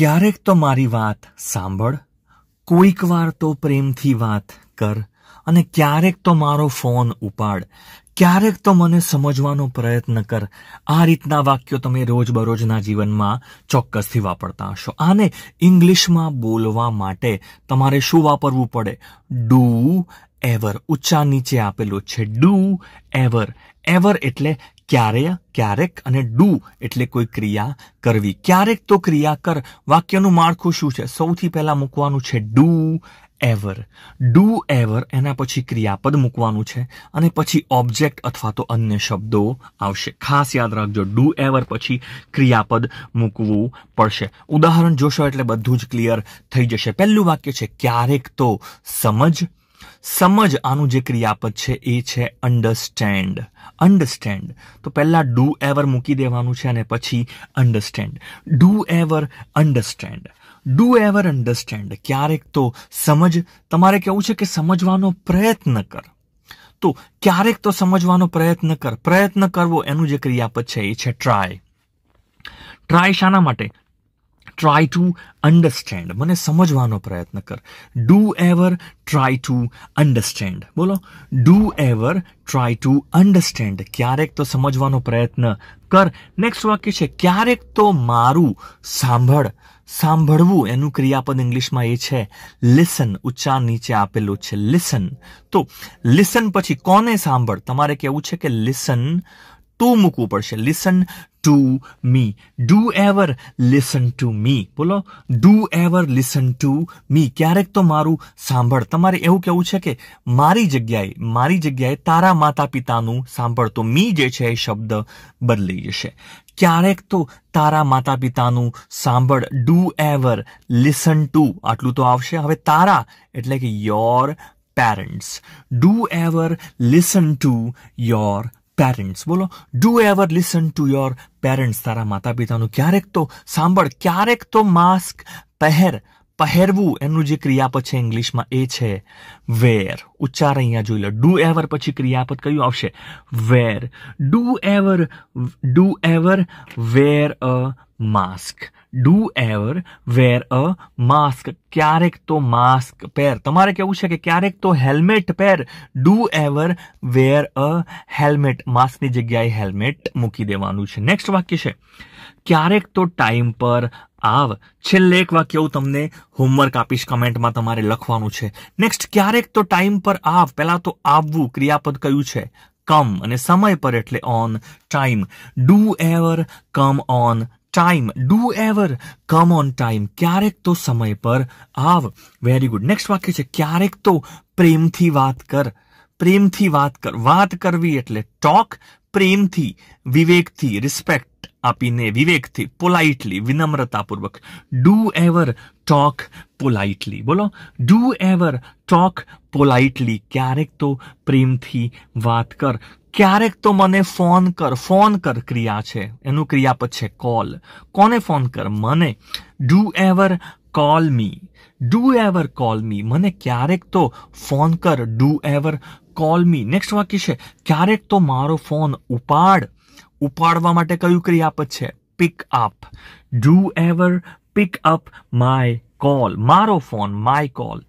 ક્યારેક તો મારી વાત સાંભળ કોઈક વાર તો પ્રેમથી વાત કર અને ક્યારેક તો મારો ફોન ઉપાડ ક્યારેક તો મને સમજવાનો પ્રયત્ન કર આ રીતના વાક્યો તમે રોજબરોજના જીવનમાં ચોક્કસથી વાપરતા હશો આને ઇંગ્લિશમાં બોલવા માટે તમારે શું વાપરવું પડે ડુ એવર ઊંચા નીચે આપેલું છે ડુ એવર એવર એટલે ક્યારેય ક્યારેક અને ડુ એટલે કોઈ ક્રિયા કરવી ક્યારેક તો ક્રિયા કર વાક્યનું માળખું શું છે સૌથી પહેલા મૂકવાનું છે ડુ એવર ડુ એવર એના પછી ક્રિયાપદ મૂકવાનું છે અને પછી ઓબ્જેક્ટ અથવા તો અન્ય શબ્દો આવશે ખાસ યાદ રાખજો ડુ એવર પછી ક્રિયાપદ મૂકવું પડશે ઉદાહરણ જોશો એટલે બધું જ ક્લિયર થઈ જશે પહેલું વાક્ય છે ક્યારેક તો સમજ સમજ આનું જે ક્રિયાપદ છે એ છે અન્ડરસ્ટેન્ડ અન્ડરસ્ટેન્ડ તો પહેલાં ડુ એવર મૂકી દેવાનું છે અને પછી understand do ever understand do ever understand ક્યારેક તો સમજ તમારે કેવું છે કે સમજવાનો પ્રયત્ન કર તો ક્યારેક તો સમજવાનો પ્રયત્ન કર પ્રયત્ન કરવો એનું જે ક્રિયાપદ છે એ છે ટ્રાય ટ્રાય શાના માટે ટ્રાય ટુ અન્ડરસ્ટેન્ડ મને સમજવાનો પ્રયત્ન કર do ever try to understand બોલો do ever try to understand ક્યારેક તો સમજવાનો પ્રયત્ન કર નેક્સ્ટ વાક્ય છે ક્યારેક તો મારું સાંભળ સાંભળવું એનું ક્રિયાપદ ઇંગ્લિશમાં એ છે લિસન ઉચ્ચાર નીચે આપેલું છે લિસન તો લિસન પછી કોને સાંભળ તમારે કહેવું છે કે લિસન તો મૂકવું પડશે listen to me do ever listen to me બોલો do ever listen to me ક્યારેક તો મારું સાંભળ તમારે એવું કહેવું છે કે મારી જગ્યાએ મારી જગ્યાએ તારા માતા પિતાનું સાંભળ તો મી જે છે એ શબ્દ બદલી જશે ક્યારેક તો તારા માતા પિતાનું સાંભળ ડુ એવર લિસન ટુ આટલું તો આવશે હવે તારા એટલે કે your parents do ever listen to your parents બોલો do ever listen to your parents તારા માતા પિતાનું ક્યારેક તો સાંભળ ક્યારેક તો માસ્ક પહેર પહેરવું એનું જે ક્રિયાપદ છે ઇંગ્લિશમાં એ છે વેર ઉચ્ચાર અહીંયા જોઈ લો ડુ એવર પછી ક્રિયાપદ કયું આવશે wear do ever do ever wear a mask do ever wear a mask ક્યારેક તો માસ્ક પહેર તમારે કેવું છે કે ક્યારેક તો હેલ્મેટ પહેર do ever wear a helmet માસ્કની જગ્યાએ હેલ્મેટ મૂકી દેવાનું છે નેક્સ્ટ વાક્ય છે ક્યારેક તો ટાઈમ પર આવ છેલ્લે એક વાક્ય હું તમને હોમવર્ક આપીશ કમેન્ટમાં તમારે લખવાનું છે નેક્સ્ટ ક્યારેક તો ટાઈમ પર આવ પહેલાં તો આવવું ક્રિયાપદ કયું છે કમ અને સમય પર એટલે on time do ever come on time do ever come on time क्यारेक तो समय पर आव वेरी गुड नेक्स्ट वाक्य है क्यारेक तो प्रेम थी बात कर प्रेम थी बात कर बात करवी एट टॉक प्रेम थी विवेक थी रिस्पेक्ट આપીને વિવેકથી પોલાઇટલી વિનમ્રતાપૂર્વક ડુ એવર ટોક પોલાઇટલી બોલો ડુ એવર ટોક પોલાઇટલી ક્યારેક તો પ્રેમથી વાત કર ક્યારેક તો મને ફોન કર ફોન કર ક્રિયા છે એનું ક્રિયાપદ છે કોલ કોને ફોન કર મને do ever call me do ever call me મને ક્યારેક તો ફોન કર do ever call me next વાક્ય છે ક્યારેક તો મારો ફોન ઉપાડ ઉપાડવા માટે કયું ક્રિયાપદ છે pick up do ever pick up my call મારો phone my call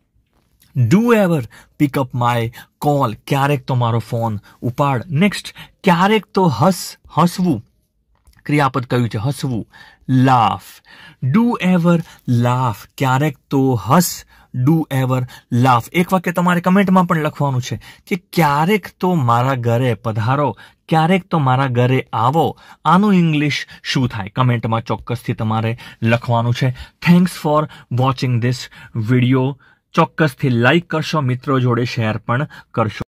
do ever pick up my call ક્યારેક તો મારો ફોન ઉપાડ નેક્સ્ટ ક્યારેક તો હસ હસવું ક્રિયાપદ કયું છે હસવું લાફ ડુ એવર લાફ ક્યારેક તો હસ ડુ એવર લાફ એક વાક્ય તમારે કમેન્ટમાં પણ લખવાનું છે કે ક્યારેક તો મારા ઘરે પધારો ક્યારેક તો મારા ઘરે આવો આનું ઇંગ્લિશ શું થાય કમેન્ટમાં ચોક્કસથી તમારે લખવાનું છે thanks for watching this video ચોક્કસથી લાઈક કરશો મિત્રો જોડે શેર પણ કરશો